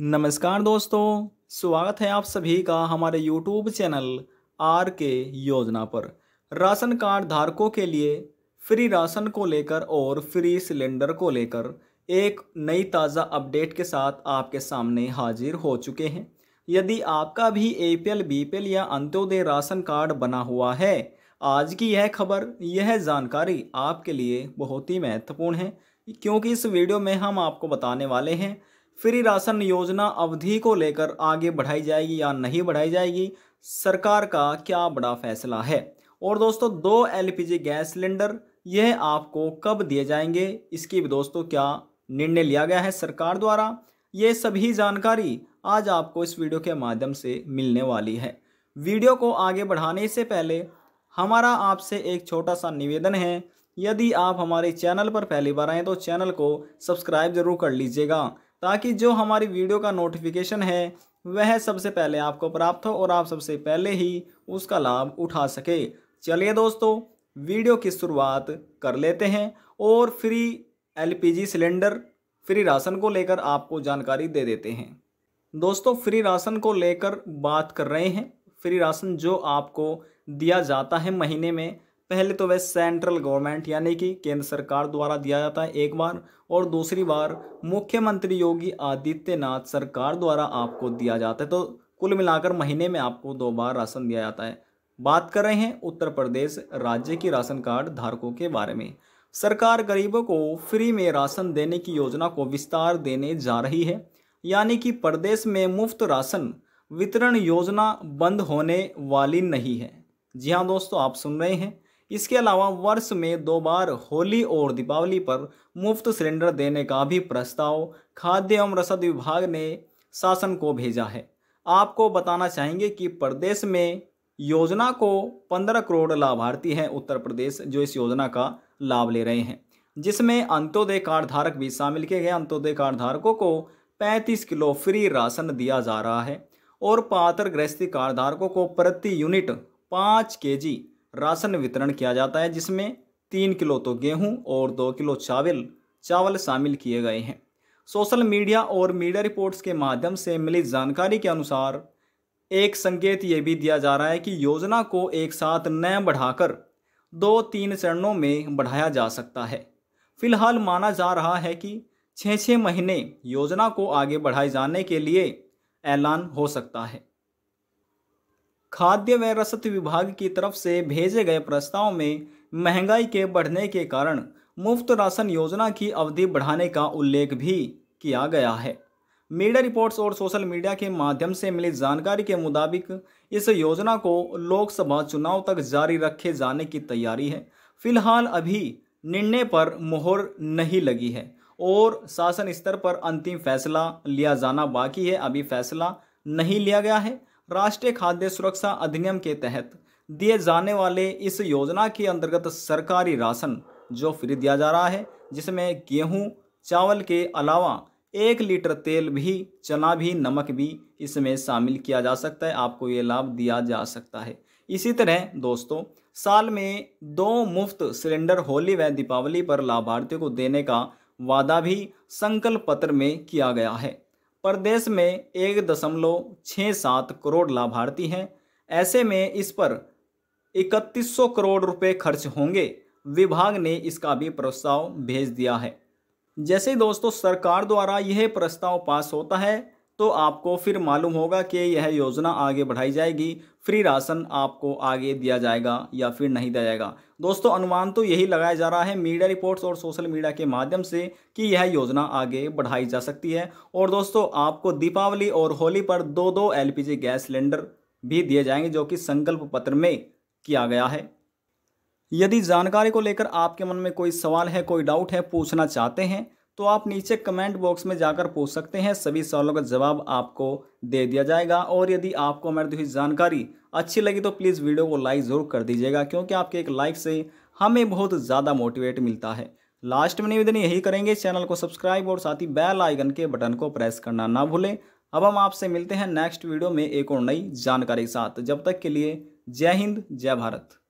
नमस्कार दोस्तों स्वागत है आप सभी का हमारे यूट्यूब चैनल आर के योजना पर राशन कार्ड धारकों के लिए फ्री राशन को लेकर और फ्री सिलेंडर को लेकर एक नई ताज़ा अपडेट के साथ आपके सामने हाजिर हो चुके हैं यदि आपका भी A P L B P L या अंत्योदय राशन कार्ड बना हुआ है आज की यह खबर यह जानकारी आपके लिए बहुत ही महत्वपूर्ण है क्योंकि इस वीडियो में हम आपको बताने वाले हैं फ्री राशन योजना अवधि को लेकर आगे बढ़ाई जाएगी या नहीं बढ़ाई जाएगी सरकार का क्या बड़ा फैसला है और दोस्तों दो एलपीजी गैस सिलेंडर यह आपको कब दिए जाएंगे इसकी भी दोस्तों क्या निर्णय लिया गया है सरकार द्वारा ये सभी जानकारी आज आपको इस वीडियो के माध्यम से मिलने वाली है वीडियो को आगे बढ़ाने से पहले हमारा आपसे एक छोटा सा निवेदन है यदि आप हमारे चैनल पर पहली बार आएँ तो चैनल को सब्सक्राइब जरूर कर लीजिएगा ताकि जो हमारी वीडियो का नोटिफिकेशन है वह सबसे पहले आपको प्राप्त हो और आप सबसे पहले ही उसका लाभ उठा सके चलिए दोस्तों वीडियो की शुरुआत कर लेते हैं और free LPG cylinder free ration को लेकर आपको जानकारी दे देते हैं दोस्तों फ्री राशन को लेकर बात कर रहे हैं फ्री राशन जो आपको दिया जाता है महीने में पहले तो वह सेंट्रल गवर्नमेंट यानी कि केंद्र सरकार द्वारा दिया जाता है एक बार और दूसरी बार मुख्यमंत्री योगी आदित्यनाथ सरकार द्वारा आपको दिया जाता है तो कुल मिलाकर महीने में आपको दो बार राशन दिया जाता है बात कर रहे हैं उत्तर प्रदेश राज्य की राशन कार्ड धारकों के बारे में सरकार गरीबों को फ्री में राशन देने की योजना को विस्तार देने जा रही है यानी कि प्रदेश में मुफ्त राशन वितरण योजना बंद होने वाली नहीं है जी हाँ दोस्तों आप सुन रहे हैं इसके अलावा वर्ष में दो बार होली और दीपावली पर मुफ्त सिलेंडर देने का भी प्रस्ताव खाद्य एवं रसद विभाग ने शासन को भेजा है आपको बताना चाहेंगे कि प्रदेश में योजना को 15 करोड़ लाभार्थी हैं उत्तर प्रदेश जो इस योजना का लाभ ले रहे हैं जिसमें अंत्योदय कार्ड धारक भी शामिल किए गए अंत्योदय कार्ड धारकों को 35 किलो फ्री राशन दिया जा रहा है और पात्र गृहस्थी कार्ड धारकों को प्रति यूनिट पाँच के जी राशन वितरण किया जाता है जिसमें तीन किलो तो गेहूं और दो किलो चावल चावल शामिल किए गए हैं सोशल मीडिया और मीडिया रिपोर्ट्स के माध्यम से मिली जानकारी के अनुसार एक संकेत ये भी दिया जा रहा है कि योजना को एक साथ न बढ़ाकर दो तीन चरणों में बढ़ाया जा सकता है फिलहाल माना जा रहा है कि छः छः महीने योजना को आगे बढ़ाए जाने के लिए ऐलान हो सकता है खाद्य व रसद विभाग की तरफ से भेजे गए प्रस्ताव में महंगाई के बढ़ने के कारण मुफ्त राशन योजना की अवधि बढ़ाने का उल्लेख भी किया गया है मीडिया रिपोर्ट्स और सोशल मीडिया के माध्यम से मिली जानकारी के मुताबिक इस योजना को लोकसभा चुनाव तक जारी रखे जाने की तैयारी है फिलहाल अभी निर्णय पर मोहर नहीं लगी है और शासन स्तर पर अंतिम फैसला लिया जाना बाकी है अभी फैसला नहीं लिया गया है राष्ट्रीय खाद्य सुरक्षा अधिनियम के तहत दिए जाने वाले इस योजना के अंतर्गत सरकारी राशन जो फ्री दिया जा रहा है जिसमें गेहूं चावल के अलावा एक लीटर तेल भी चना भी नमक भी इसमें शामिल किया जा सकता है आपको ये लाभ दिया जा सकता है इसी तरह दोस्तों साल में दो मुफ्त सिलेंडर होली व दीपावली पर लाभार्थियों को देने का वादा भी संकल्प पत्र में किया गया है प्रदेश में एक दशमलव छः सात करोड़ लाभार्थी हैं ऐसे में इस पर इकतीस सौ करोड़ रुपए खर्च होंगे विभाग ने इसका भी प्रस्ताव भेज दिया है जैसे दोस्तों सरकार द्वारा यह प्रस्ताव पास होता है तो आपको फिर मालूम होगा कि यह योजना आगे बढ़ाई जाएगी फ्री राशन आपको आगे दिया जाएगा या फिर नहीं दिया जाएगा दोस्तों अनुमान तो यही लगाया जा रहा है मीडिया रिपोर्ट्स और सोशल मीडिया के माध्यम से कि यह योजना आगे बढ़ाई जा सकती है और दोस्तों आपको दीपावली और होली पर दो दो एल गैस सिलेंडर भी दिए जाएंगे जो कि संकल्प पत्र में किया गया है यदि जानकारी को लेकर आपके मन में कोई सवाल है कोई डाउट है पूछना चाहते हैं तो आप नीचे कमेंट बॉक्स में जाकर पूछ सकते हैं सभी सवालों का जवाब आपको दे दिया जाएगा और यदि आपको हमारे दी हुई जानकारी अच्छी लगी तो प्लीज़ वीडियो को लाइक ज़रूर कर दीजिएगा क्योंकि आपके एक लाइक से हमें बहुत ज़्यादा मोटिवेट मिलता है लास्ट में निवेदन यही करेंगे चैनल को सब्सक्राइब और साथ ही बैल आइकन के बटन को प्रेस करना ना भूलें अब हम आपसे मिलते हैं नेक्स्ट वीडियो में एक और नई जानकारी के साथ जब तक के लिए जय हिंद जय भारत